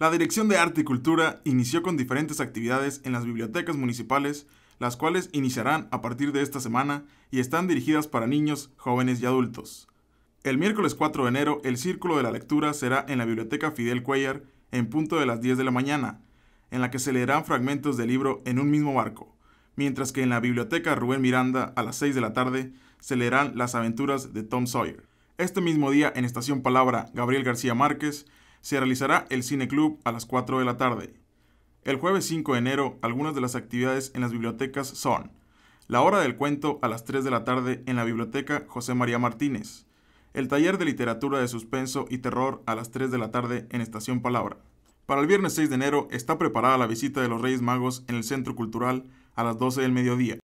La Dirección de Arte y Cultura inició con diferentes actividades en las bibliotecas municipales, las cuales iniciarán a partir de esta semana y están dirigidas para niños, jóvenes y adultos. El miércoles 4 de enero, el Círculo de la Lectura será en la Biblioteca Fidel Cuellar en punto de las 10 de la mañana, en la que se leerán fragmentos del libro En un mismo barco, mientras que en la Biblioteca Rubén Miranda a las 6 de la tarde se leerán Las aventuras de Tom Sawyer. Este mismo día, en Estación Palabra, Gabriel García Márquez se realizará el Cine Club a las 4 de la tarde. El jueves 5 de enero, algunas de las actividades en las bibliotecas son la hora del cuento a las 3 de la tarde en la biblioteca José María Martínez, el taller de literatura de suspenso y terror a las 3 de la tarde en Estación Palabra. Para el viernes 6 de enero está preparada la visita de los Reyes Magos en el Centro Cultural a las 12 del mediodía.